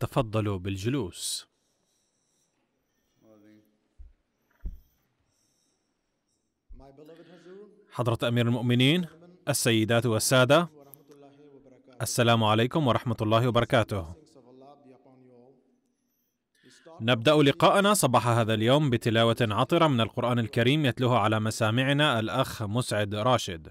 تفضلوا بالجلوس حضرة أمير المؤمنين السيدات والسادة السلام عليكم ورحمة الله وبركاته نبدأ لقاءنا صباح هذا اليوم بتلاوة عطرة من القرآن الكريم يتلوها على مسامعنا الأخ مسعد راشد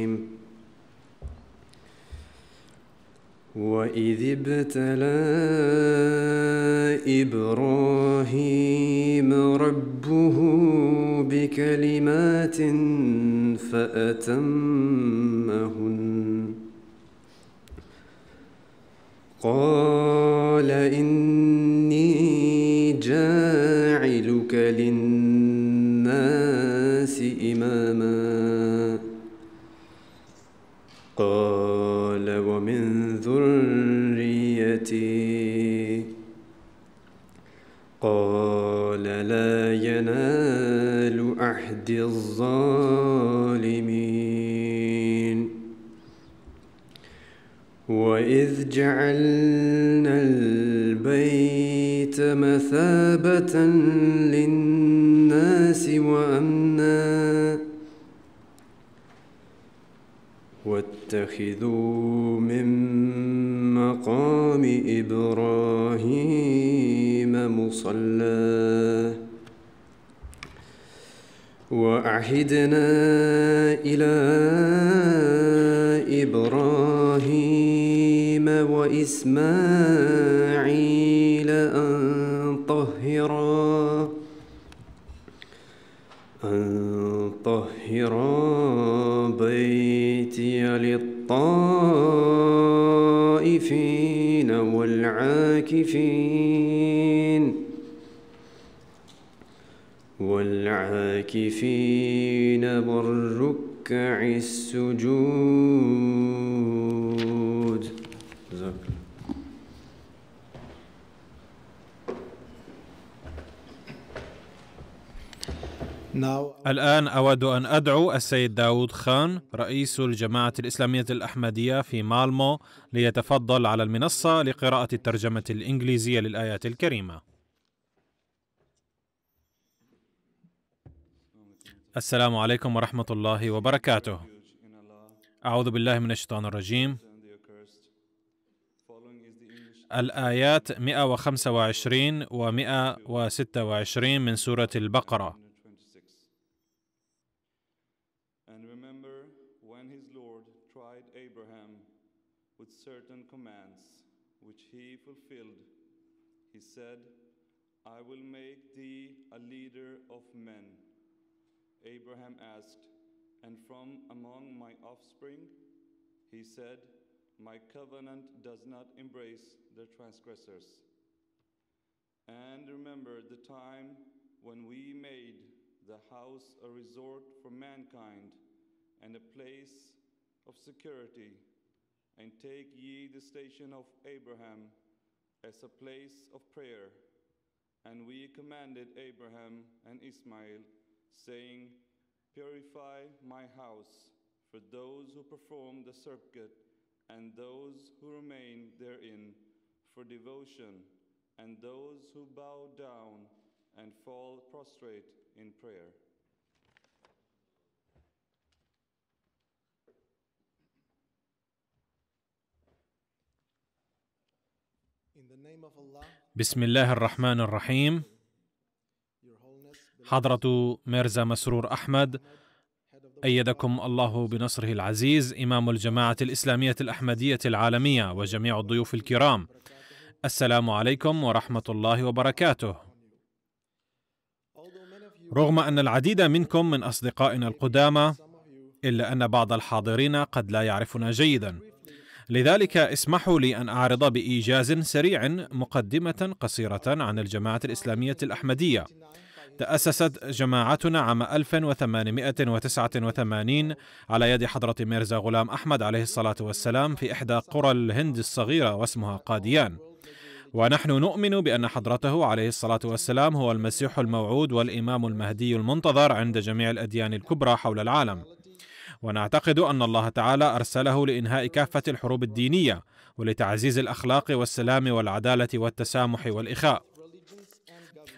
وإذ ابتلى إبراهيم ربه بكلمات فأتمهن قال إني جاعلك للناس إماما قال ومن ذريتي قال لا ينال عهد الظالمين وإذ جعلنا البيت مثابة للناس وأمنا اتخذوا من مقام إبراهيم مصلى وأعهدنا إلى إبراهيم وإسماعيل أن طهرا أن طهرا الطائفين والعاكفين والعاكفين والركع السجود الآن أود أن أدعو السيد داود خان رئيس الجماعة الإسلامية الأحمدية في مالمو ليتفضل على المنصة لقراءة الترجمة الإنجليزية للآيات الكريمة السلام عليكم ورحمة الله وبركاته أعوذ بالله من الشيطان الرجيم الآيات 125 و 126 من سورة البقرة he fulfilled, he said, I will make thee a leader of men. Abraham asked, And from among my offspring? He said, My covenant does not embrace the transgressors. And remember the time when we made the house a resort for mankind and a place of security and take ye the station of Abraham as a place of prayer. And we commanded Abraham and Ismael, saying, Purify my house for those who perform the circuit and those who remain therein for devotion, and those who bow down and fall prostrate in prayer. بسم الله الرحمن الرحيم حضرة ميرزا مسرور أحمد أيدكم الله بنصره العزيز إمام الجماعة الإسلامية الأحمدية العالمية وجميع الضيوف الكرام السلام عليكم ورحمة الله وبركاته رغم أن العديد منكم من أصدقائنا القدامى إلا أن بعض الحاضرين قد لا يعرفنا جيداً لذلك اسمحوا لي أن أعرض بإيجاز سريع مقدمة قصيرة عن الجماعة الإسلامية الأحمدية تأسست جماعتنا عام 1889 على يد حضرة ميرزا غلام أحمد عليه الصلاة والسلام في إحدى قرى الهند الصغيرة واسمها قاديان ونحن نؤمن بأن حضرته عليه الصلاة والسلام هو المسيح الموعود والإمام المهدي المنتظر عند جميع الأديان الكبرى حول العالم ونعتقد ان الله تعالى ارسله لانهاء كافه الحروب الدينيه ولتعزيز الاخلاق والسلام والعداله والتسامح والاخاء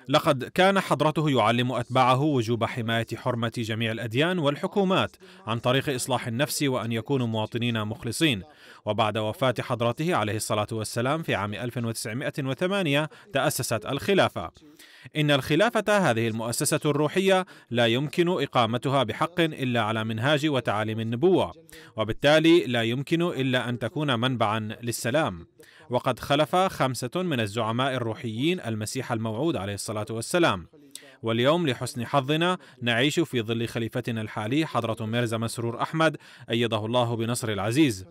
لقد كان حضرته يعلم اتباعه وجوب حمايه حرمه جميع الاديان والحكومات عن طريق اصلاح النفس وان يكونوا مواطنين مخلصين وبعد وفاه حضرته عليه الصلاه والسلام في عام 1908 تاسست الخلافه إن الخلافة هذه المؤسسة الروحية لا يمكن إقامتها بحق إلا على منهاج وتعاليم النبوة وبالتالي لا يمكن إلا أن تكون منبعا للسلام وقد خلف خمسة من الزعماء الروحيين المسيح الموعود عليه الصلاة والسلام واليوم لحسن حظنا نعيش في ظل خليفتنا الحالي حضرة ميرزا مسرور أحمد أيده الله بنصر العزيز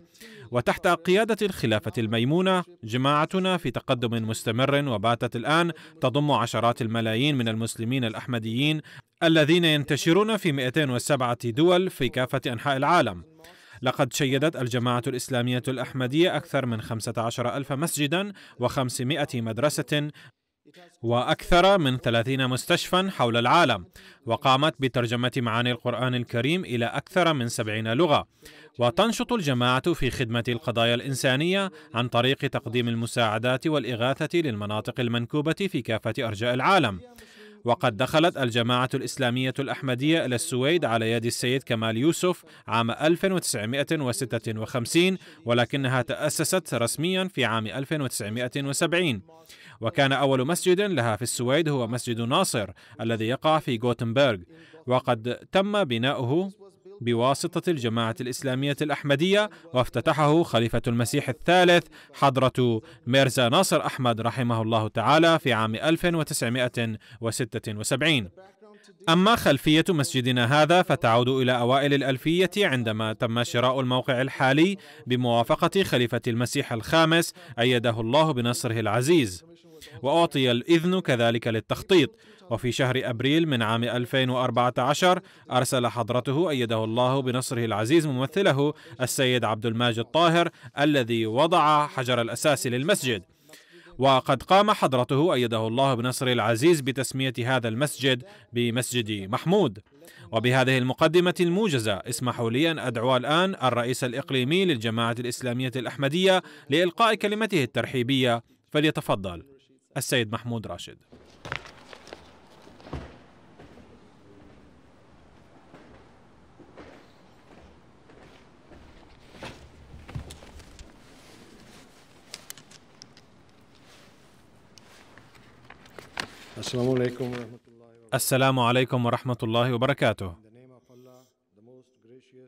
وتحت قيادة الخلافة الميمونة جماعتنا في تقدم مستمر وباتت الآن تضم عشرات الملايين من المسلمين الأحمديين الذين ينتشرون في 207 دول في كافة أنحاء العالم لقد شيدت الجماعة الإسلامية الأحمدية أكثر من 15 ألف مسجدا و500 مدرسة وأكثر من 30 مستشفى حول العالم وقامت بترجمة معاني القرآن الكريم إلى أكثر من 70 لغة وتنشط الجماعة في خدمة القضايا الإنسانية عن طريق تقديم المساعدات والإغاثة للمناطق المنكوبة في كافة أرجاء العالم وقد دخلت الجماعة الإسلامية الأحمدية إلى السويد على يد السيد كمال يوسف عام 1956 ولكنها تأسست رسميا في عام 1970 وكان أول مسجد لها في السويد هو مسجد ناصر الذي يقع في غوتنبرغ وقد تم بناؤه بواسطة الجماعة الإسلامية الأحمدية وافتتحه خليفة المسيح الثالث حضرة ميرزا ناصر أحمد رحمه الله تعالى في عام 1976 أما خلفية مسجدنا هذا فتعود إلى أوائل الألفية عندما تم شراء الموقع الحالي بموافقة خليفة المسيح الخامس أيده الله بنصره العزيز وأعطي الإذن كذلك للتخطيط وفي شهر أبريل من عام 2014 أرسل حضرته أيده الله بنصره العزيز ممثله السيد عبد الماجد طاهر الذي وضع حجر الأساس للمسجد وقد قام حضرته أيده الله بنصر العزيز بتسمية هذا المسجد بمسجد محمود وبهذه المقدمة الموجزة اسمحوا لي أن أدعو الآن الرئيس الإقليمي للجماعة الإسلامية الأحمدية لإلقاء كلمته الترحيبية فليتفضل السيد محمود راشد السلام عليكم ورحمة الله السلام عليكم ورحمة الله وبركاته.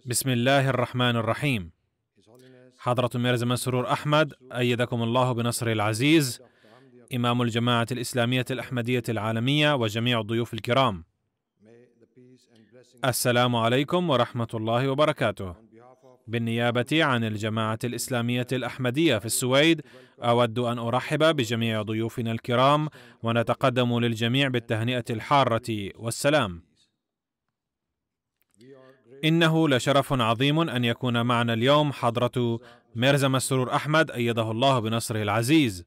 بسم الله الرحمن الرحيم. حضرة ميرزا مسرور أحمد أيدكم الله بنصره العزيز إمام الجماعة الإسلامية الأحمدية العالمية وجميع الضيوف الكرام السلام عليكم ورحمة الله وبركاته بالنيابة عن الجماعة الإسلامية الأحمدية في السويد أود أن أرحب بجميع ضيوفنا الكرام ونتقدم للجميع بالتهنئة الحارة والسلام إنه لشرف عظيم أن يكون معنا اليوم حضرة ميرزا مسرور أحمد أيده الله بنصره العزيز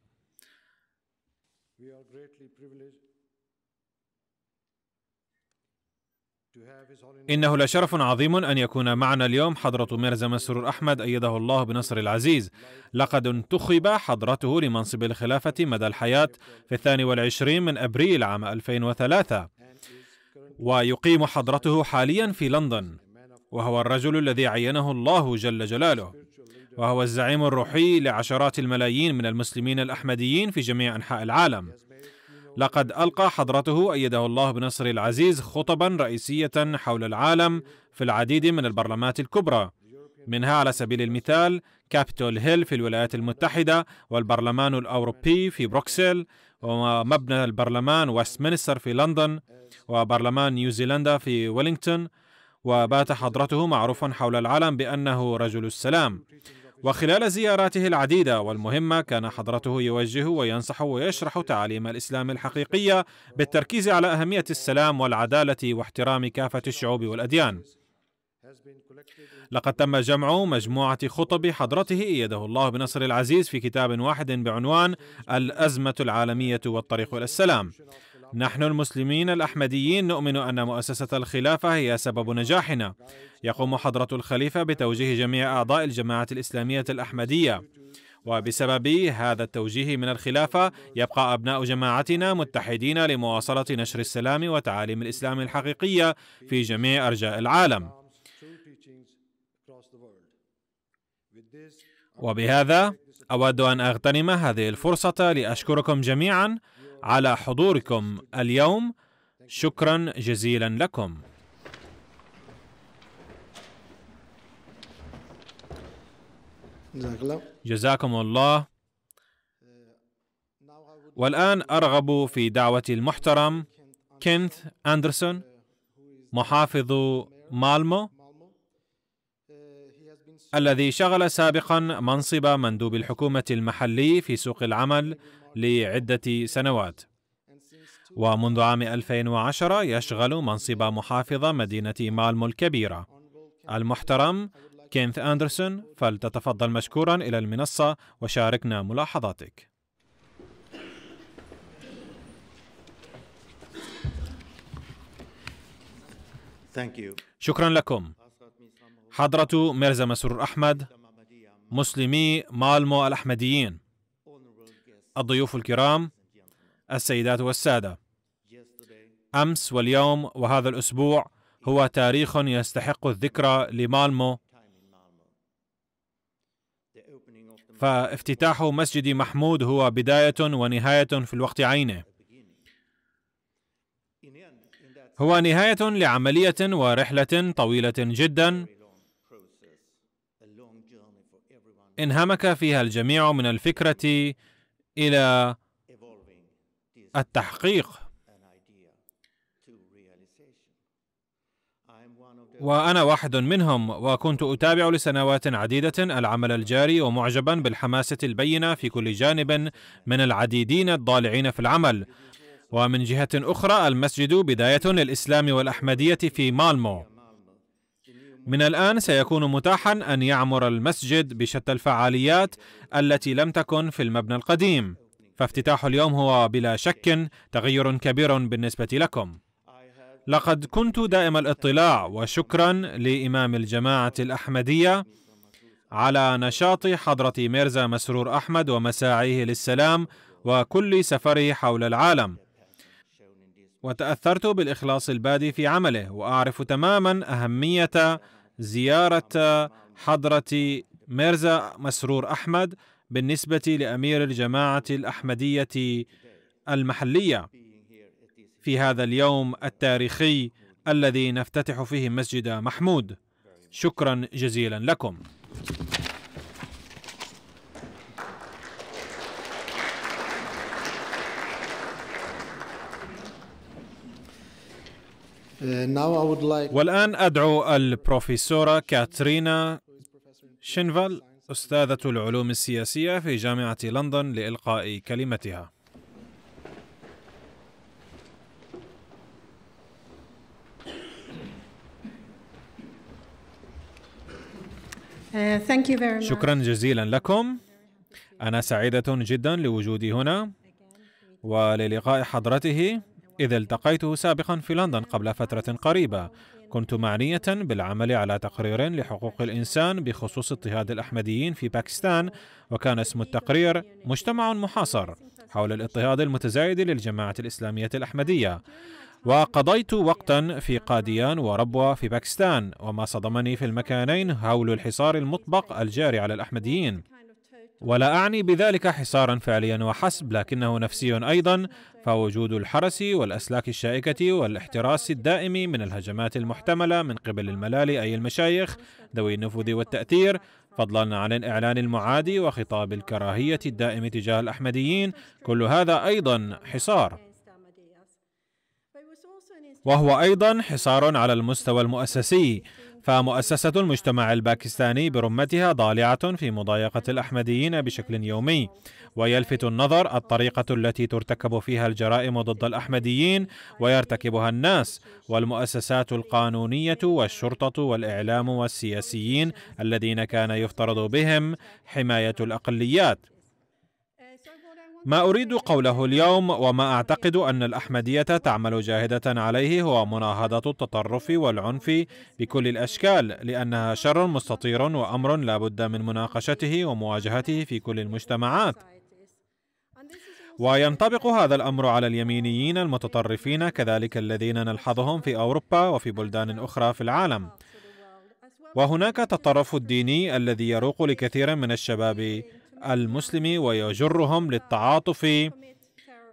إنه لشرف عظيم أن يكون معنا اليوم حضرة ميرزا مسرور أحمد أيده الله بنصر العزيز لقد انتخب حضرته لمنصب الخلافة مدى الحياة في الثاني والعشرين من أبريل عام 2003 ويقيم حضرته حاليا في لندن وهو الرجل الذي عينه الله جل جلاله وهو الزعيم الروحي لعشرات الملايين من المسلمين الأحمديين في جميع أنحاء العالم لقد ألقى حضرته أيده الله بنصر العزيز خطبا رئيسية حول العالم في العديد من البرلمات الكبرى منها على سبيل المثال كابيتول هيل في الولايات المتحدة والبرلمان الأوروبي في بروكسل ومبنى البرلمان وستمنستر في لندن وبرلمان نيوزيلندا في ويلينغتون وبات حضرته معروفا حول العالم بأنه رجل السلام وخلال زياراته العديدة والمهمة كان حضرته يوجه وينصح ويشرح تعاليم الإسلام الحقيقية بالتركيز على أهمية السلام والعدالة واحترام كافة الشعوب والأديان لقد تم جمع مجموعة خطب حضرته إيده الله بنصر العزيز في كتاب واحد بعنوان الأزمة العالمية والطريق إلى السلام نحن المسلمين الأحمديين نؤمن أن مؤسسة الخلافة هي سبب نجاحنا. يقوم حضرة الخليفة بتوجيه جميع أعضاء الجماعة الإسلامية الأحمدية. وبسبب هذا التوجيه من الخلافة يبقى أبناء جماعتنا متحدين لمواصلة نشر السلام وتعاليم الإسلام الحقيقية في جميع أرجاء العالم. وبهذا أود أن أغتنم هذه الفرصة لأشكركم جميعا على حضوركم اليوم شكرا جزيلا لكم جزاكم الله والآن أرغب في دعوة المحترم كينث أندرسون محافظ مالمو الذي شغل سابقا منصب مندوب الحكومة المحلي في سوق العمل لعدة سنوات ومنذ عام 2010 يشغل منصب محافظ مدينة مالمو الكبيرة المحترم كينث أندرسون فلتتفضل مشكورا إلى المنصة وشاركنا ملاحظاتك شكرا لكم حضرة ميرزا مسرور أحمد مسلمي مالمو الأحمديين الضيوف الكرام السيدات والساده امس واليوم وهذا الاسبوع هو تاريخ يستحق الذكرى لمالمو فافتتاح مسجد محمود هو بدايه ونهايه في الوقت عينه هو نهايه لعمليه ورحله طويله جدا انهمك فيها الجميع من الفكره الى التحقيق وانا واحد منهم وكنت اتابع لسنوات عديده العمل الجاري ومعجبا بالحماسه البينه في كل جانب من العديدين الضالعين في العمل ومن جهه اخرى المسجد بدايه للاسلام والاحمديه في مالمو من الآن سيكون متاحا أن يعمر المسجد بشتى الفعاليات التي لم تكن في المبنى القديم فافتتاح اليوم هو بلا شك تغير كبير بالنسبة لكم لقد كنت دائم الاطلاع وشكرا لإمام الجماعة الأحمدية على نشاط حضرة ميرزا مسرور أحمد ومساعيه للسلام وكل سفره حول العالم وتأثرت بالإخلاص البادي في عمله وأعرف تماما أهمية زيارة حضرة ميرزا مسرور أحمد بالنسبة لأمير الجماعة الأحمدية المحلية في هذا اليوم التاريخي الذي نفتتح فيه مسجد محمود شكرا جزيلا لكم Uh, والآن أدعو البروفيسورة كاترينا شينفال أستاذة العلوم السياسية في جامعة لندن لإلقاء كلمتها uh, شكرا جزيلا لكم أنا سعيدة جدا لوجودي هنا وللقاء حضرته إذ التقيته سابقا في لندن قبل فترة قريبة كنت معنية بالعمل على تقرير لحقوق الإنسان بخصوص اضطهاد الأحمديين في باكستان وكان اسم التقرير مجتمع محاصر حول الاضطهاد المتزايد للجماعة الإسلامية الأحمدية وقضيت وقتا في قاديان وربوة في باكستان وما صدمني في المكانين هول الحصار المطبق الجاري على الأحمديين ولا أعني بذلك حصارا فعليا وحسب لكنه نفسي أيضا فوجود الحرس والأسلاك الشائكة والاحتراس الدائم من الهجمات المحتملة من قبل الملالي أي المشايخ ذوي النفوذ والتأثير فضلا عن الإعلان المعادي وخطاب الكراهية الدائم تجاه الأحمديين كل هذا أيضا حصار وهو أيضا حصار على المستوى المؤسسي فمؤسسة المجتمع الباكستاني برمتها ضالعة في مضايقة الأحمديين بشكل يومي ويلفت النظر الطريقة التي ترتكب فيها الجرائم ضد الأحمديين ويرتكبها الناس والمؤسسات القانونية والشرطة والإعلام والسياسيين الذين كان يفترض بهم حماية الأقليات ما أريد قوله اليوم وما أعتقد أن الأحمدية تعمل جاهدة عليه هو مناهضة التطرف والعنف بكل الأشكال لأنها شر مستطير وأمر لا بد من مناقشته ومواجهته في كل المجتمعات وينطبق هذا الأمر على اليمينيين المتطرفين كذلك الذين نلحظهم في أوروبا وفي بلدان أخرى في العالم وهناك التطرف الديني الذي يروق لكثير من الشباب المسلم ويجرهم للتعاطف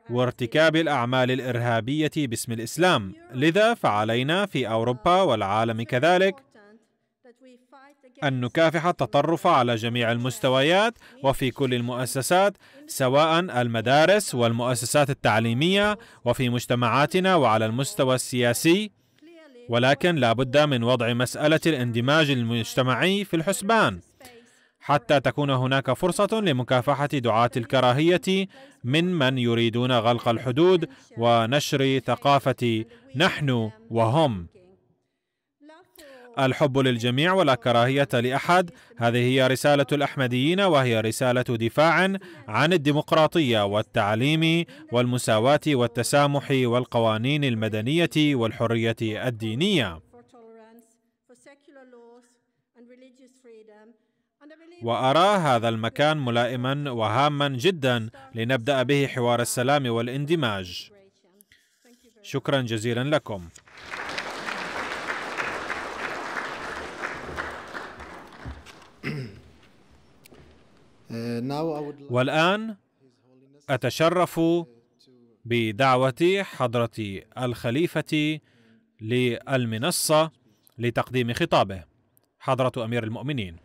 وارتكاب الأعمال الإرهابية باسم الإسلام لذا فعلينا في أوروبا والعالم كذلك أن نكافح التطرف على جميع المستويات وفي كل المؤسسات سواء المدارس والمؤسسات التعليمية وفي مجتمعاتنا وعلى المستوى السياسي ولكن لا بد من وضع مسألة الاندماج المجتمعي في الحسبان حتى تكون هناك فرصة لمكافحة دعاة الكراهية من من يريدون غلق الحدود ونشر ثقافة نحن وهم. الحب للجميع ولا كراهية لأحد هذه هي رسالة الأحمديين وهي رسالة دفاع عن الديمقراطية والتعليم والمساواة والتسامح والقوانين المدنية والحرية الدينية. وأرى هذا المكان ملائما وهاما جدا لنبدأ به حوار السلام والاندماج شكرا جزيلا لكم والآن أتشرف بدعوة حضرة الخليفة للمنصة لتقديم خطابه حضرة أمير المؤمنين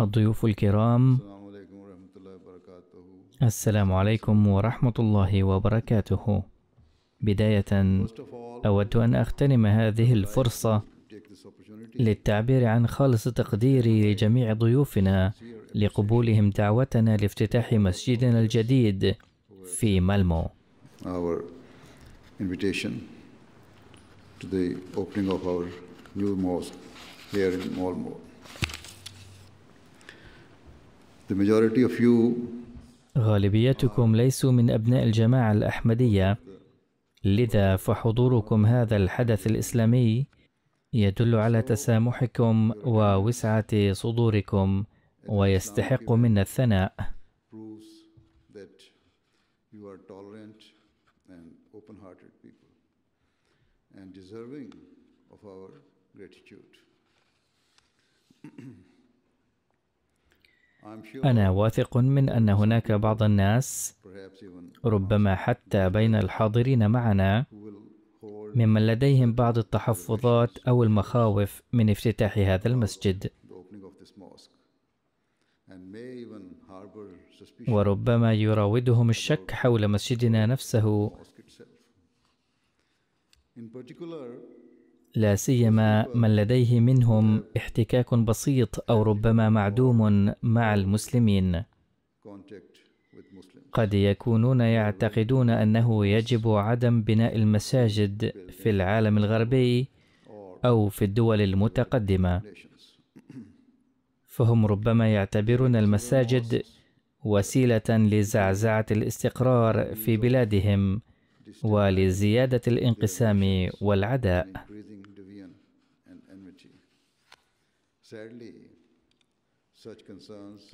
الضيوف الكرام السلام عليكم ورحمة الله وبركاته بداية أود أن أغتنم هذه الفرصة للتعبير عن خالص تقديري لجميع ضيوفنا لقبولهم دعوتنا لافتتاح مسجدنا الجديد في مالمو to the opening of our new mosque here in Malmo. غالبيتكم ليسوا من أبناء الجماعة الأحمدية لذا فحضوركم هذا الحدث الإسلامي يدل على تسامحكم ووسعة صدوركم ويستحق منا الثناء deserving of our gratitude. انا واثق من ان هناك بعض الناس ربما حتى بين الحاضرين معنا ممن لديهم بعض التحفظات او المخاوف من افتتاح هذا المسجد وربما يراودهم الشك حول مسجدنا نفسه لا سيما من لديه منهم احتكاك بسيط او ربما معدوم مع المسلمين قد يكونون يعتقدون انه يجب عدم بناء المساجد في العالم الغربي او في الدول المتقدمه فهم ربما يعتبرون المساجد وسيله لزعزعه الاستقرار في بلادهم ولزياده الانقسام والعداء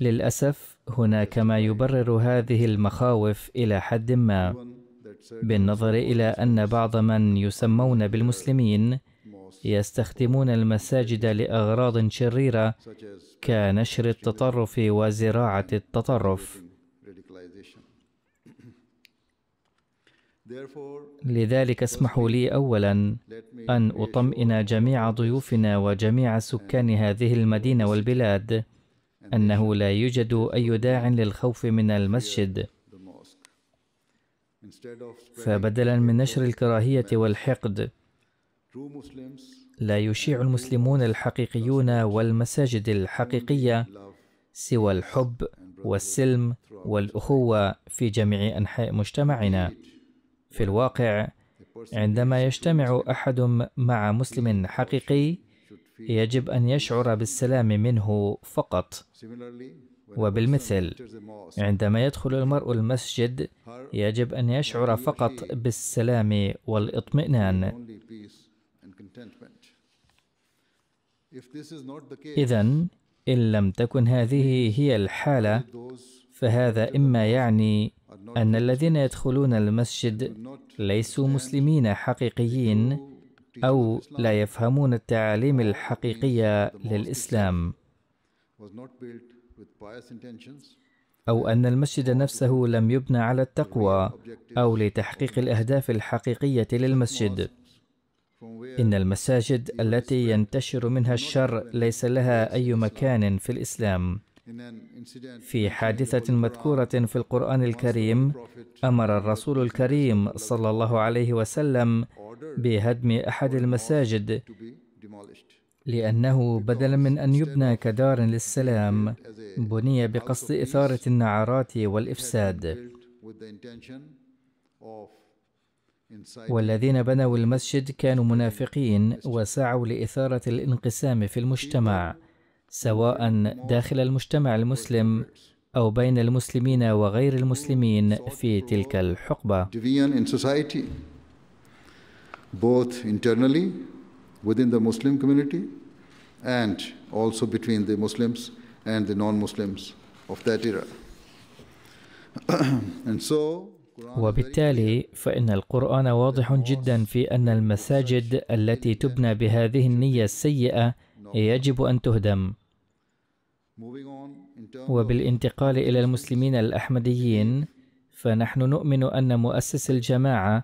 للاسف هناك ما يبرر هذه المخاوف الى حد ما بالنظر الى ان بعض من يسمون بالمسلمين يستخدمون المساجد لاغراض شريره كنشر التطرف وزراعه التطرف لذلك اسمحوا لي اولا ان اطمئن جميع ضيوفنا وجميع سكان هذه المدينه والبلاد انه لا يوجد اي داع للخوف من المسجد فبدلا من نشر الكراهيه والحقد لا يشيع المسلمون الحقيقيون والمساجد الحقيقيه سوى الحب والسلم والاخوه في جميع انحاء مجتمعنا في الواقع عندما يجتمع احد مع مسلم حقيقي يجب ان يشعر بالسلام منه فقط وبالمثل عندما يدخل المرء المسجد يجب ان يشعر فقط بالسلام والاطمئنان اذا ان لم تكن هذه هي الحاله فهذا اما يعني أن الذين يدخلون المسجد ليسوا مسلمين حقيقيين أو لا يفهمون التعاليم الحقيقية للإسلام أو أن المسجد نفسه لم يبنى على التقوى أو لتحقيق الأهداف الحقيقية للمسجد إن المساجد التي ينتشر منها الشر ليس لها أي مكان في الإسلام في حادثة مذكورة في القرآن الكريم أمر الرسول الكريم صلى الله عليه وسلم بهدم أحد المساجد لأنه بدلا من أن يبنى كدار للسلام بني بقصد إثارة النعرات والإفساد والذين بنوا المسجد كانوا منافقين وسعوا لإثارة الانقسام في المجتمع سواء داخل المجتمع المسلم أو بين المسلمين وغير المسلمين في تلك الحقبة. both internally within the Muslim community and also between the Muslims and the non-Muslims of that era. and so وبالتالي فإن القرآن واضح جدا في أن المساجد التي تبنى بهذه النية السيئة يجب أن تهدم. وبالانتقال إلى المسلمين الأحمديين فنحن نؤمن أن مؤسس الجماعة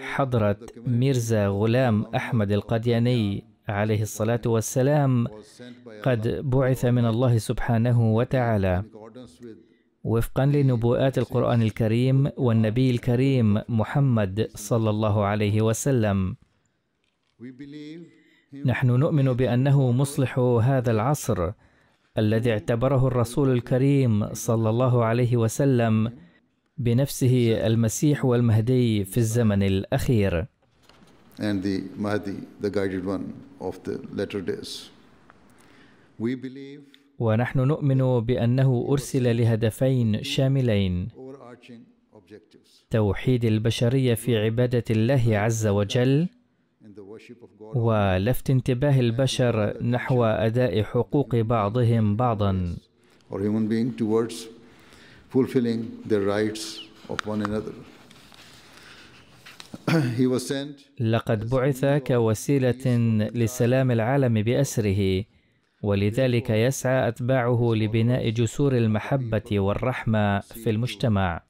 حضرة ميرزا غلام أحمد القادياني عليه الصلاة والسلام قد بعث من الله سبحانه وتعالى وفقا لنبوءات القرآن الكريم والنبي الكريم محمد صلى الله عليه وسلم نحن نؤمن بأنه مصلح هذا العصر الذي اعتبره الرسول الكريم صلى الله عليه وسلم بنفسه المسيح والمهدي في الزمن الأخير. And the Mahdi, the guided one of the latter days. We believe ونحن نؤمن بأنه أرسل لهدفين شاملين توحيد البشرية في عبادة الله عز وجل ولفت انتباه البشر نحو اداء حقوق بعضهم بعضا لقد بعث كوسيله لسلام العالم باسره ولذلك يسعى اتباعه لبناء جسور المحبه والرحمه في المجتمع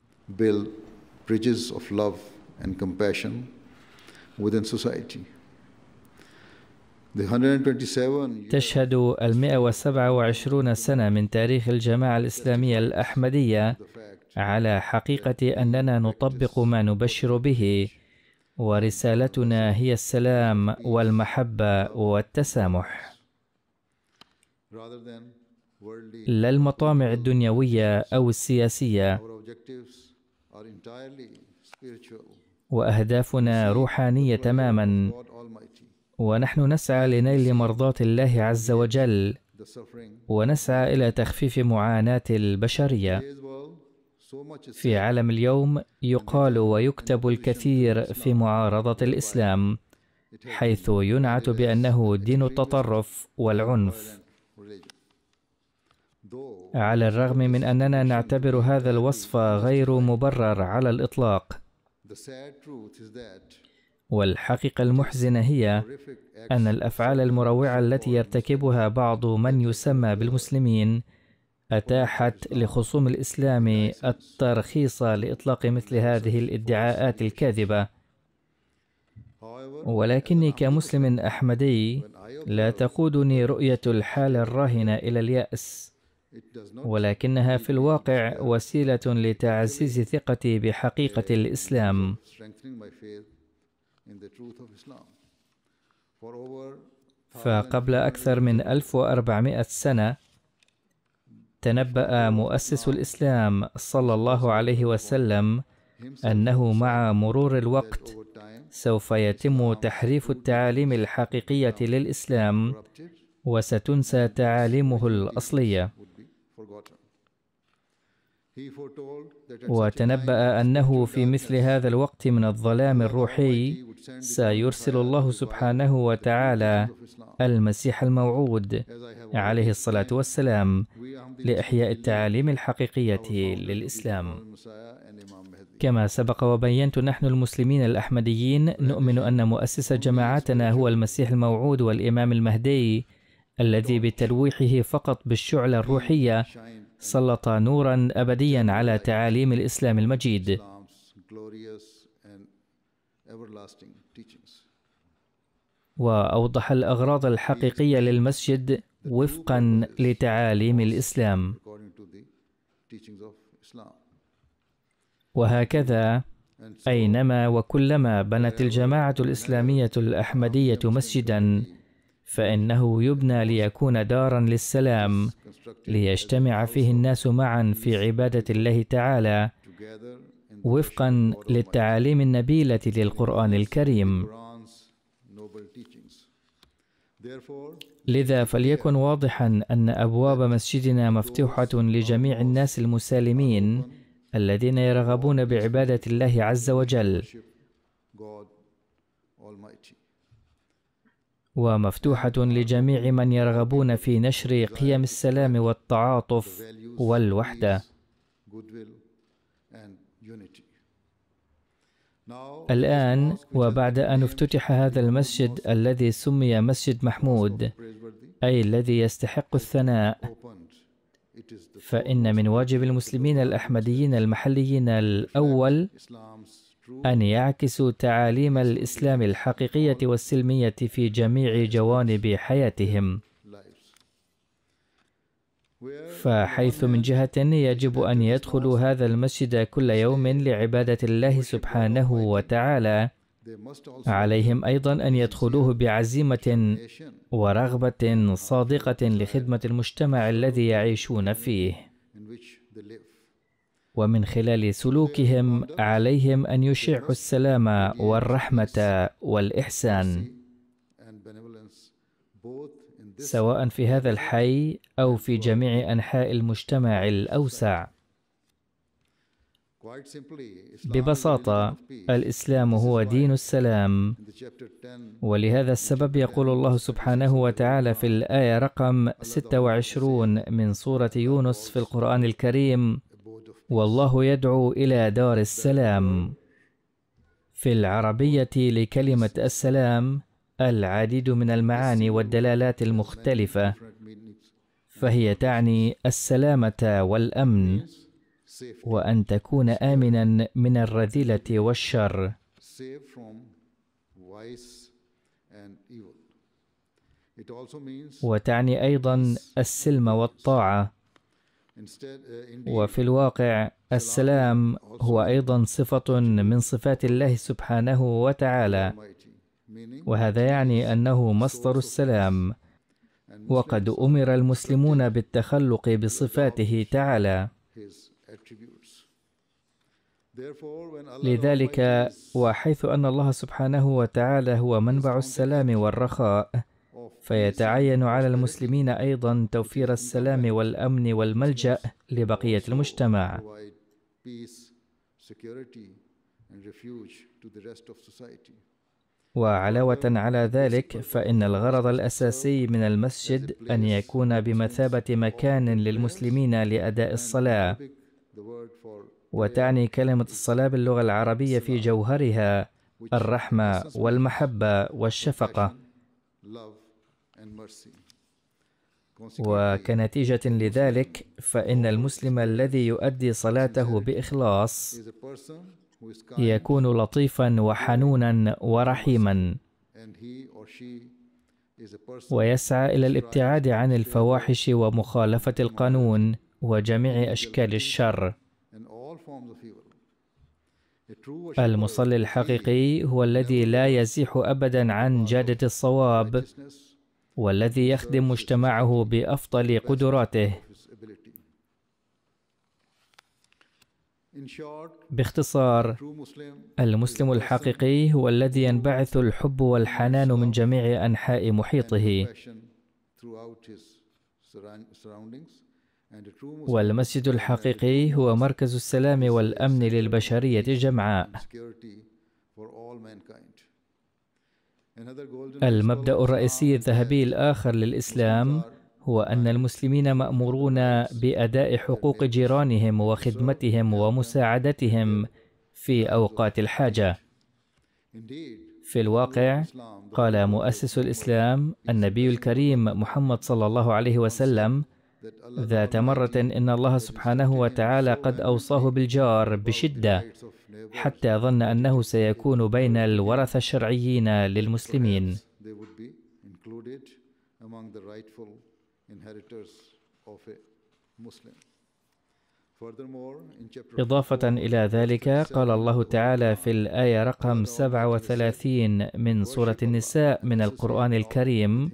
within society. تشهد ال 127 سنة من تاريخ الجماعة الإسلامية الأحمدية على حقيقة أننا نطبق ما نبشر به ورسالتنا هي السلام والمحبة والتسامح لا المطامع الدنيوية أو السياسية واهدافنا روحانيه تماما ونحن نسعى لنيل مرضاه الله عز وجل ونسعى الى تخفيف معاناه البشريه في عالم اليوم يقال ويكتب الكثير في معارضه الاسلام حيث ينعت بانه دين التطرف والعنف على الرغم من اننا نعتبر هذا الوصف غير مبرر على الاطلاق والحقيقة المحزنة هي أن الأفعال المروعة التي يرتكبها بعض من يسمى بالمسلمين أتاحت لخصوم الإسلام الترخيص لإطلاق مثل هذه الادعاءات الكاذبة ولكني كمسلم أحمدي لا تقودني رؤية الحالة الراهنة إلى اليأس ولكنها في الواقع وسيله لتعزيز ثقتي بحقيقه الاسلام فقبل أكثر من 1400 سنة تنبأ مؤسس الإسلام صلى الله عليه وسلم أنه مع مرور الوقت سوف يتم تحريف التعاليم الحقيقية للإسلام وستنسى تعاليمه الأصلية وتنبأ أنه في مثل هذا الوقت من الظلام الروحي سيرسل الله سبحانه وتعالى المسيح الموعود عليه الصلاة والسلام لإحياء التعاليم الحقيقية للإسلام. كما سبق وبينت نحن المسلمين الأحمديين نؤمن أن مؤسس جماعتنا هو المسيح الموعود والإمام المهدي الذي بتلويحه فقط بالشعلة الروحية سلط نورا ابديا على تعاليم الاسلام المجيد واوضح الاغراض الحقيقيه للمسجد وفقا لتعاليم الاسلام وهكذا اينما وكلما بنت الجماعه الاسلاميه الاحمديه مسجدا فانه يبنى ليكون دارا للسلام ليجتمع فيه الناس معا في عباده الله تعالى وفقا للتعاليم النبيله للقران الكريم لذا فليكن واضحا ان ابواب مسجدنا مفتوحه لجميع الناس المسالمين الذين يرغبون بعباده الله عز وجل ومفتوحة لجميع من يرغبون في نشر قيم السلام والتعاطف والوحدة. الآن وبعد أن افتتح هذا المسجد الذي سمي مسجد محمود أي الذي يستحق الثناء فإن من واجب المسلمين الأحمديين المحليين الأول أن يعكسوا تعاليم الإسلام الحقيقية والسلمية في جميع جوانب حياتهم فحيث من جهة يجب أن يدخلوا هذا المسجد كل يوم لعبادة الله سبحانه وتعالى عليهم أيضا أن يدخلوه بعزيمة ورغبة صادقة لخدمة المجتمع الذي يعيشون فيه ومن خلال سلوكهم عليهم ان يشيعوا السلام والرحمه والاحسان سواء في هذا الحي او في جميع انحاء المجتمع الاوسع ببساطه الاسلام هو دين السلام ولهذا السبب يقول الله سبحانه وتعالى في الايه رقم 26 من سوره يونس في القران الكريم والله يدعو إلى دار السلام في العربية لكلمة السلام العديد من المعاني والدلالات المختلفة فهي تعني السلامة والأمن وأن تكون آمنا من الرذيلة والشر وتعني أيضا السلم والطاعة Uh, وفي الواقع السلام هو ايضا صفه من صفات الله سبحانه وتعالى وهذا يعني انه مصدر السلام وقد امر المسلمون بالتخلق بصفاته تعالى لذلك وحيث ان الله سبحانه وتعالى هو منبع السلام والرخاء فيتعين على المسلمين ايضا توفير السلام والامن والملجا لبقيه المجتمع وعلاوه على ذلك فان الغرض الاساسي من المسجد ان يكون بمثابه مكان للمسلمين لاداء الصلاه وتعني كلمه الصلاه باللغه العربيه في جوهرها الرحمه والمحبه والشفقه وكنتيجة لذلك فإن المسلم الذي يؤدي صلاته بإخلاص يكون لطيفا وحنونا ورحيما ويسعى إلى الابتعاد عن الفواحش ومخالفة القانون وجميع أشكال الشر المصلي الحقيقي هو الذي لا يزيح أبدا عن جادة الصواب والذي يخدم مجتمعه بافضل قدراته باختصار المسلم الحقيقي هو الذي ينبعث الحب والحنان من جميع انحاء محيطه والمسجد الحقيقي هو مركز السلام والامن للبشريه جمعاء المبدا الرئيسي الذهبي الاخر للاسلام هو ان المسلمين مامورون باداء حقوق جيرانهم وخدمتهم ومساعدتهم في اوقات الحاجه في الواقع قال مؤسس الاسلام النبي الكريم محمد صلى الله عليه وسلم ذات مرة إن الله سبحانه وتعالى قد أوصاه بالجار بشدة حتى ظن أنه سيكون بين الورثة الشرعيين للمسلمين إضافة إلى ذلك قال الله تعالى في الآية رقم 37 من سورة النساء من القرآن الكريم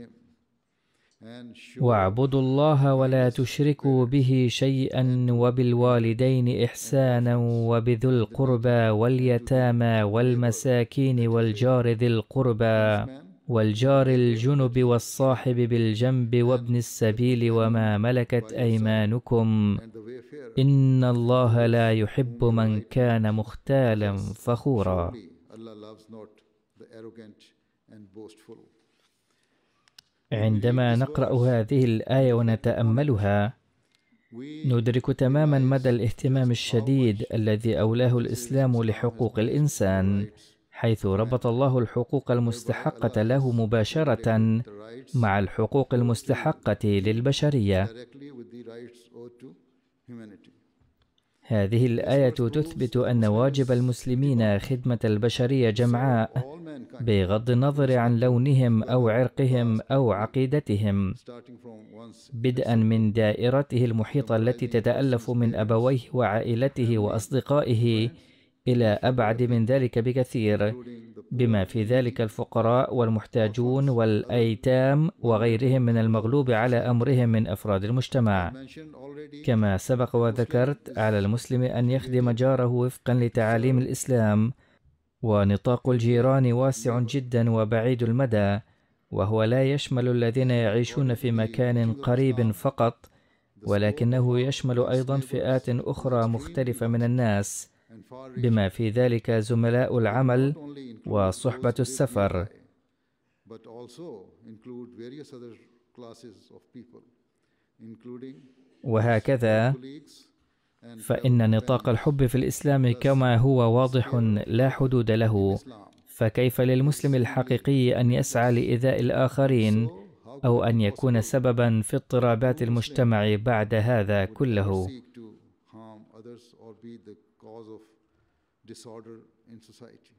واعبدوا الله ولا تشركوا به شيئا وبالوالدين إحسانا وبذو القربى واليتامى والمساكين والجار ذي القربى والجار الجنب والصاحب بالجنب وابن السبيل وما ملكت أيمانكم إن الله لا يحب من كان مختالا فخورا عندما نقرا هذه الايه ونتاملها ندرك تماما مدى الاهتمام الشديد الذي اولاه الاسلام لحقوق الانسان حيث ربط الله الحقوق المستحقه له مباشره مع الحقوق المستحقه للبشريه هذه الآية تثبت أن واجب المسلمين خدمة البشرية جمعاء بغض النظر عن لونهم أو عرقهم أو عقيدتهم بدءا من دائرته المحيطة التي تتألف من أبويه وعائلته وأصدقائه إلى أبعد من ذلك بكثير بما في ذلك الفقراء والمحتاجون والأيتام وغيرهم من المغلوب على أمرهم من أفراد المجتمع كما سبق وذكرت على المسلم أن يخدم جاره وفقا لتعاليم الإسلام ونطاق الجيران واسع جدا وبعيد المدى وهو لا يشمل الذين يعيشون في مكان قريب فقط ولكنه يشمل أيضا فئات أخرى مختلفة من الناس بما في ذلك زملاء العمل وصحبة السفر وهكذا فإن نطاق الحب في الإسلام كما هو واضح لا حدود له فكيف للمسلم الحقيقي أن يسعى لإيذاء الآخرين أو أن يكون سببا في اضطرابات المجتمع بعد هذا كله cause of disorder in society.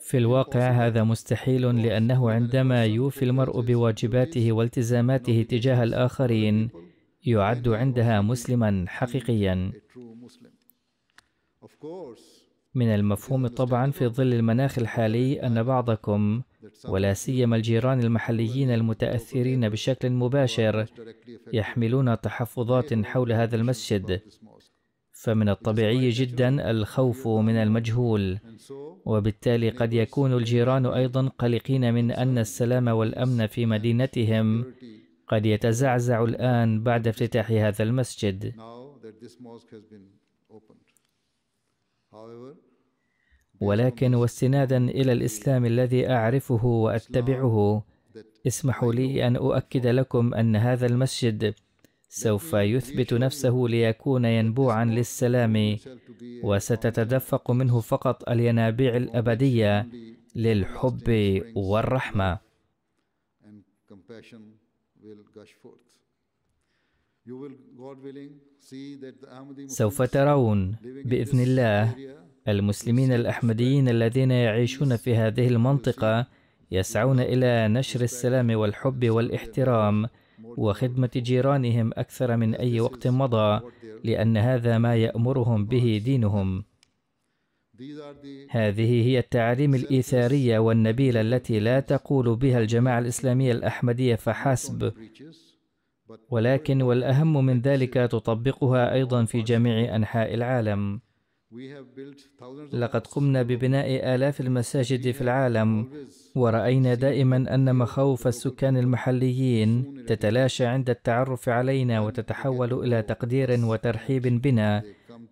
في الواقع هذا مستحيل لأنه عندما يوفي المرء بواجباته والتزاماته تجاه الآخرين يعد عندها مسلما حقيقيا من المفهوم طبعا في ظل المناخ الحالي أن بعضكم ولا سيما الجيران المحليين المتاثرين بشكل مباشر يحملون تحفظات حول هذا المسجد فمن الطبيعي جدا الخوف من المجهول وبالتالي قد يكون الجيران ايضا قلقين من ان السلام والامن في مدينتهم قد يتزعزع الان بعد افتتاح هذا المسجد ولكن واستنادا الى الاسلام الذي اعرفه واتبعه اسمحوا لي ان اؤكد لكم ان هذا المسجد سوف يثبت نفسه ليكون ينبوعا للسلام وستتدفق منه فقط الينابيع الابديه للحب والرحمه سوف ترون باذن الله المسلمين الأحمديين الذين يعيشون في هذه المنطقة يسعون إلى نشر السلام والحب والاحترام وخدمة جيرانهم أكثر من أي وقت مضى لأن هذا ما يأمرهم به دينهم هذه هي التعاليم الإيثارية والنبيلة التي لا تقول بها الجماعة الإسلامية الأحمدية فحسب ولكن والأهم من ذلك تطبقها أيضا في جميع أنحاء العالم لقد قمنا ببناء آلاف المساجد في العالم ورأينا دائما أن مخاوف السكان المحليين تتلاشى عند التعرف علينا وتتحول إلى تقدير وترحيب بنا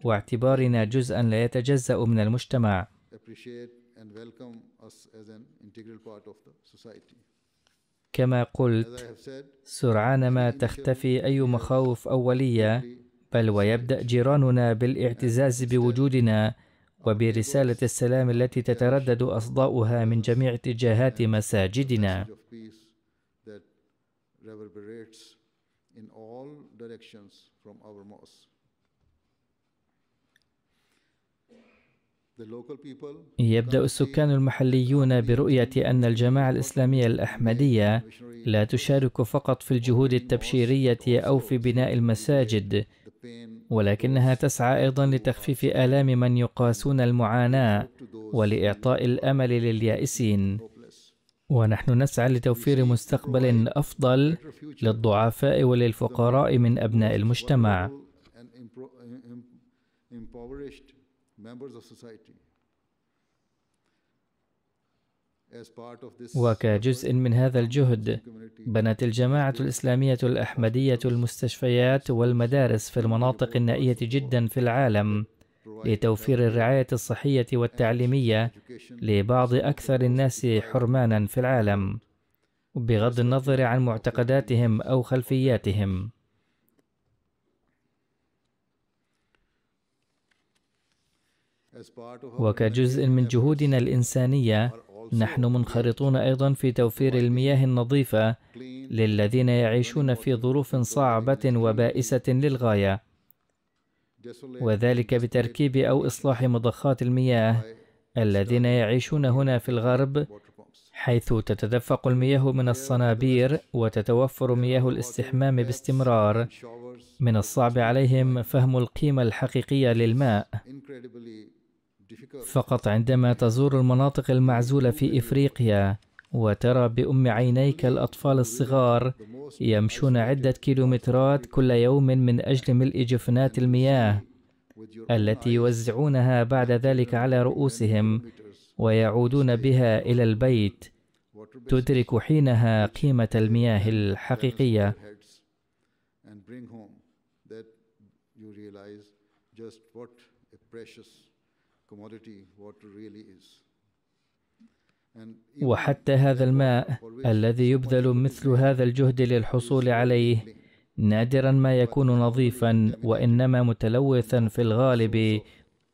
واعتبارنا جزءا لا يتجزأ من المجتمع. كما قلت سرعان ما تختفي أي مخاوف أولية بل ويبدأ جيراننا بالاعتزاز بوجودنا وبرسالة السلام التي تتردد أصداؤها من جميع اتجاهات مساجدنا. reverberates in all directions from our mosque. يبدأ السكان المحليون برؤية أن الجماعة الإسلامية الأحمدية لا تشارك فقط في الجهود التبشيرية أو في بناء المساجد، ولكنها تسعى أيضا لتخفيف آلام من يقاسون المعاناة ولإعطاء الأمل لليائسين. ونحن نسعى لتوفير مستقبل أفضل للضعفاء وللفقراء من أبناء المجتمع. وكجزء من هذا الجهد بنت الجماعة الإسلامية الأحمدية المستشفيات والمدارس في المناطق النائية جدا في العالم لتوفير الرعاية الصحية والتعليمية لبعض أكثر الناس حرمانا في العالم بغض النظر عن معتقداتهم أو خلفياتهم وكجزء من جهودنا الإنسانية نحن منخرطون أيضا في توفير المياه النظيفة للذين يعيشون في ظروف صعبة وبائسة للغاية وذلك بتركيب أو إصلاح مضخات المياه الذين يعيشون هنا في الغرب حيث تتدفق المياه من الصنابير وتتوفر مياه الاستحمام باستمرار من الصعب عليهم فهم القيمة الحقيقية للماء فقط عندما تزور المناطق المعزولة في إفريقيا وترى بأم عينيك الأطفال الصغار يمشون عدة كيلومترات كل يوم من أجل ملء جفنات المياه التي يوزعونها بعد ذلك على رؤوسهم ويعودون بها إلى البيت تدرك حينها قيمة المياه الحقيقية just what a precious وحتى هذا الماء الذي يبذل مثل هذا الجهد للحصول عليه نادرا ما يكون نظيفا وانما متلوثا في الغالب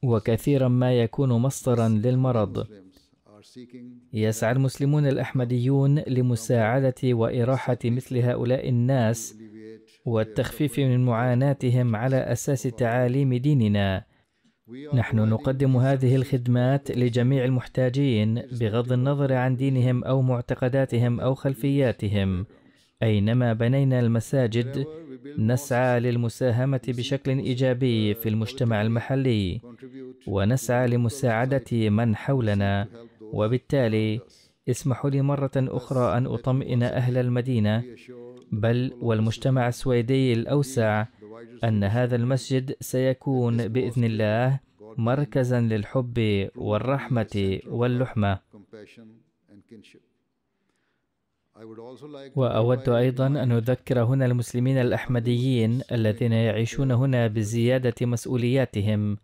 وكثيرا ما يكون مصدرا للمرض يسعى المسلمون الاحمديون لمساعده واراحه مثل هؤلاء الناس والتخفيف من معاناتهم على اساس تعاليم ديننا نحن نقدم هذه الخدمات لجميع المحتاجين بغض النظر عن دينهم او معتقداتهم او خلفياتهم اينما بنينا المساجد نسعى للمساهمه بشكل ايجابي في المجتمع المحلي ونسعى لمساعده من حولنا وبالتالي اسمحوا لي مره اخرى ان اطمئن اهل المدينه بل والمجتمع السويدي الاوسع أن هذا المسجد سيكون بإذن الله مركزا للحب والرحمة واللحمة وأود أيضا أن أذكر هنا المسلمين الأحمديين الذين يعيشون هنا بزيادة مسؤولياتهم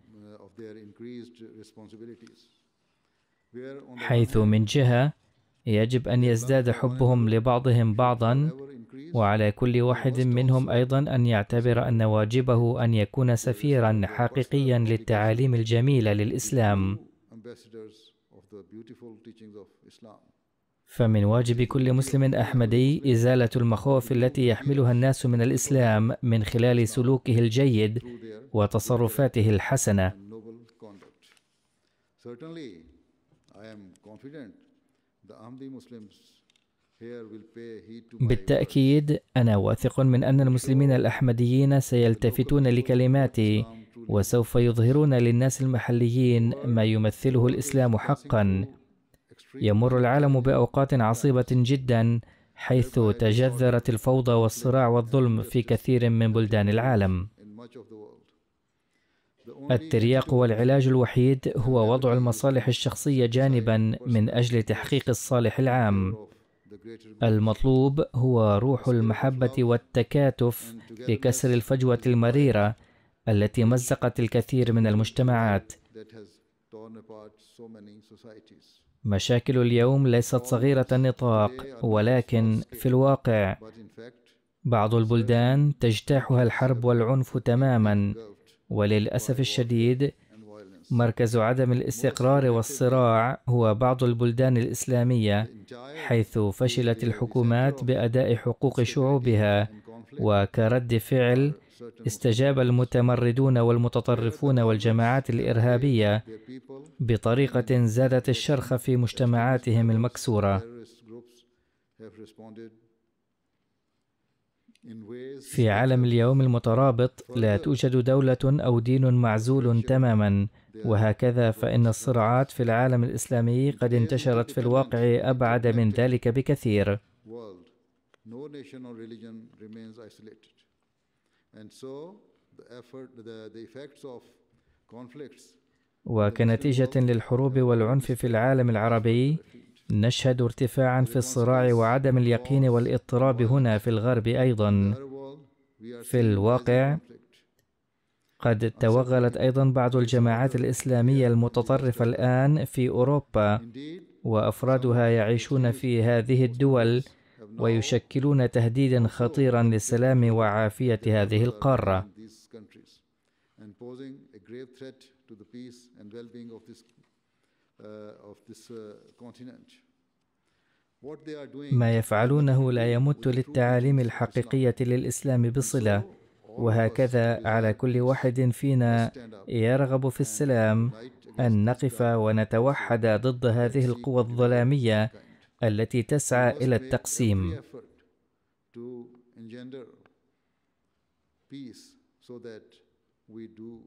حيث من جهة يجب أن يزداد حبهم لبعضهم بعضا وعلى كل واحد منهم أيضا أن يعتبر أن واجبه أن يكون سفيرا حقيقيا للتعاليم الجميلة للإسلام فمن واجب كل مسلم أحمدي إزالة المخاوف التي يحملها الناس من الإسلام من خلال سلوكه الجيد وتصرفاته الحسنة Certainly, I am confident the Ahmadi Muslims بالتأكيد أنا واثق من أن المسلمين الأحمديين سيلتفتون لكلماتي وسوف يظهرون للناس المحليين ما يمثله الإسلام حقا يمر العالم بأوقات عصيبة جدا حيث تجذرت الفوضى والصراع والظلم في كثير من بلدان العالم الترياق والعلاج الوحيد هو وضع المصالح الشخصية جانبا من أجل تحقيق الصالح العام المطلوب هو روح المحبة والتكاتف لكسر الفجوة المريرة التي مزقت الكثير من المجتمعات. مشاكل اليوم ليست صغيرة النطاق، ولكن في الواقع بعض البلدان تجتاحها الحرب والعنف تماما، وللأسف الشديد مركز عدم الاستقرار والصراع هو بعض البلدان الإسلامية حيث فشلت الحكومات بأداء حقوق شعوبها وكرد فعل استجاب المتمردون والمتطرفون والجماعات الإرهابية بطريقة زادت الشرخ في مجتمعاتهم المكسورة. في عالم اليوم المترابط لا توجد دولة أو دين معزول تماما وهكذا فإن الصراعات في العالم الإسلامي قد انتشرت في الواقع أبعد من ذلك بكثير وكنتيجة للحروب والعنف في العالم العربي نشهد ارتفاعا في الصراع وعدم اليقين والاضطراب هنا في الغرب ايضا في الواقع قد توغلت ايضا بعض الجماعات الاسلاميه المتطرفه الان في اوروبا وافرادها يعيشون في هذه الدول ويشكلون تهديدا خطيرا للسلام وعافيه هذه القاره Uh, uh, ما يفعلونه لا يمت للتعاليم الحقيقية للإسلام بصلة وهكذا على كل واحد فينا يرغب في السلام أن نقف ونتوحد ضد هذه القوى الظلامية التي تسعى إلى التقسيم peace so that we do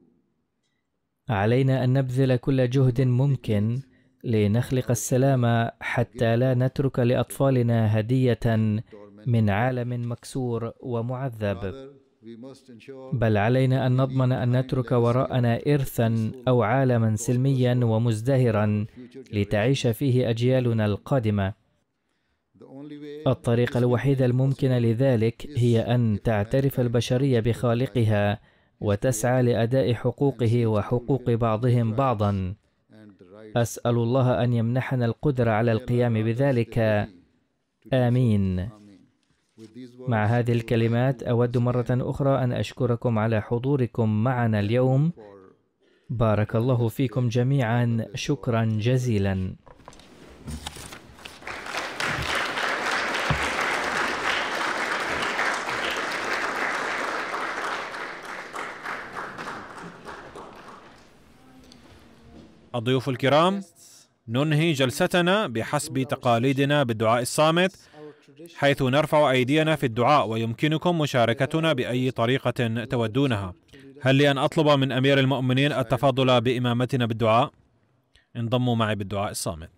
علينا أن نبذل كل جهد ممكن لنخلق السلام حتى لا نترك لأطفالنا هدية من عالم مكسور ومعذب بل علينا أن نضمن أن نترك وراءنا إرثا أو عالما سلميا ومزدهرا لتعيش فيه أجيالنا القادمة الطريقة الوحيدة الممكنة لذلك هي أن تعترف البشرية بخالقها وتسعى لاداء حقوقه وحقوق بعضهم بعضا اسال الله ان يمنحنا القدره على القيام بذلك امين مع هذه الكلمات اود مره اخرى ان اشكركم على حضوركم معنا اليوم بارك الله فيكم جميعا شكرا جزيلا الضيوف الكرام ننهي جلستنا بحسب تقاليدنا بالدعاء الصامت حيث نرفع أيدينا في الدعاء ويمكنكم مشاركتنا بأي طريقة تودونها هل لي أن أطلب من أمير المؤمنين التفضل بإمامتنا بالدعاء؟ انضموا معي بالدعاء الصامت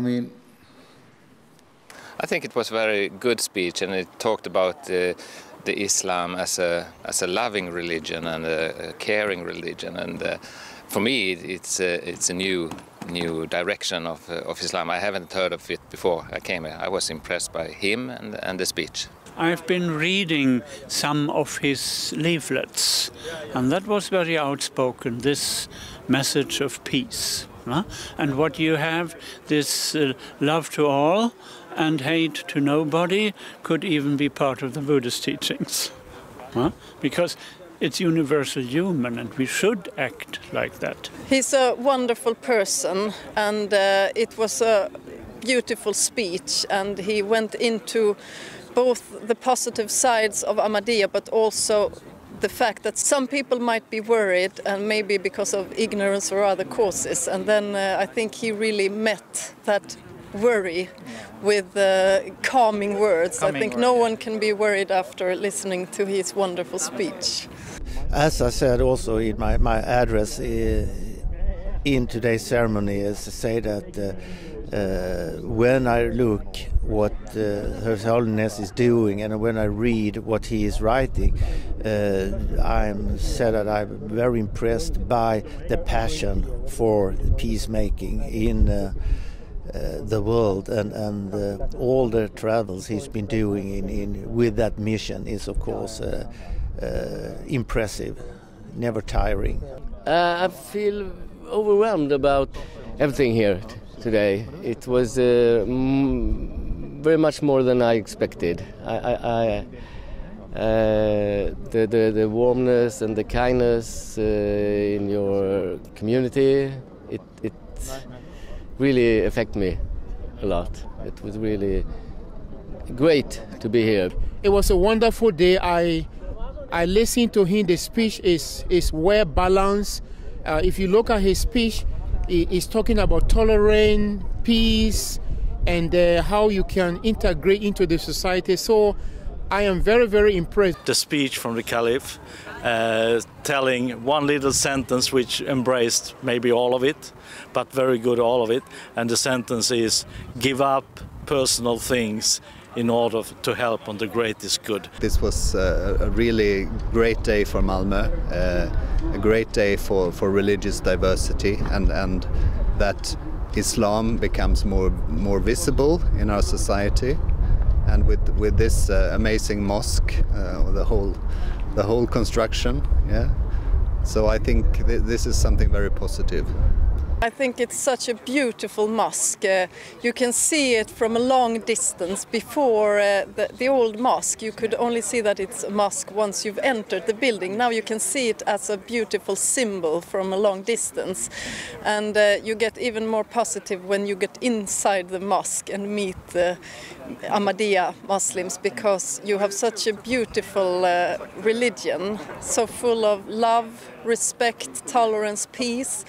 mean, I think it was a very good speech, and it talked about uh, the Islam as a as a loving religion and a, a caring religion. And uh, for me, it's a uh, it's a new new direction of uh, of Islam. I haven't heard of it before I came here. I was impressed by him and and the speech. I've been reading some of his leaflets, and that was very outspoken. This message of peace. Huh? And what you have, this uh, love to all and hate to nobody, could even be part of the Buddhist teachings. Huh? Because it's universal human and we should act like that. He's a wonderful person and uh, it was a beautiful speech and he went into both the positive sides of Ahmadiyya but also the fact that some people might be worried and maybe because of ignorance or other causes. And then uh, I think he really met that worry with uh, calming words. Calming I think word, no yeah. one can be worried after listening to his wonderful speech. As I said also in my, my address uh, in today's ceremony is to say that uh, uh, when I look what uh, Her Holiness is doing and when I read what he is writing, uh, I'm said that I'm very impressed by the passion for peacemaking in. Uh, uh, the world and, and uh, all the travels he's been doing in, in with that mission is of course impressive, never tiring. I feel overwhelmed about everything here today. It was uh, m- very much more than I expected. I, I, I uh, the, the, the, warmness and the kindness uh, in your community, it, it really affected me a lot. It was really great to be here. It was a wonderful day. I, I listened to him. The speech is, is well balanced. Uh, if you look at his speech, is talking about tolerance, peace, and uh, how you can integrate into the society. So I am very, very impressed. The speech from the Caliph uh, telling one little sentence which embraced maybe all of it, but very good all of it. And the sentence is give up personal things in order to help on the greatest good. This was uh, a really great day for Malmö, uh, a great day for, for religious diversity and, and that Islam becomes more, more visible in our society and with with this uh, amazing mosque, uh, the whole the whole construction, yeah. So I think th this is something very positive. I think it's such a beautiful mosque. Uh, you can see it from a long distance. Before uh, the, the, old mosque, you could only see that it's a mosque once you've entered the building. Now you can see it as a beautiful symbol from a long distance. And uh, you get even more positive when you get inside the mosque and meet the Ahmadiyya Muslims because you have such a beautiful uh, religion, so full of love, respect, tolerance, peace.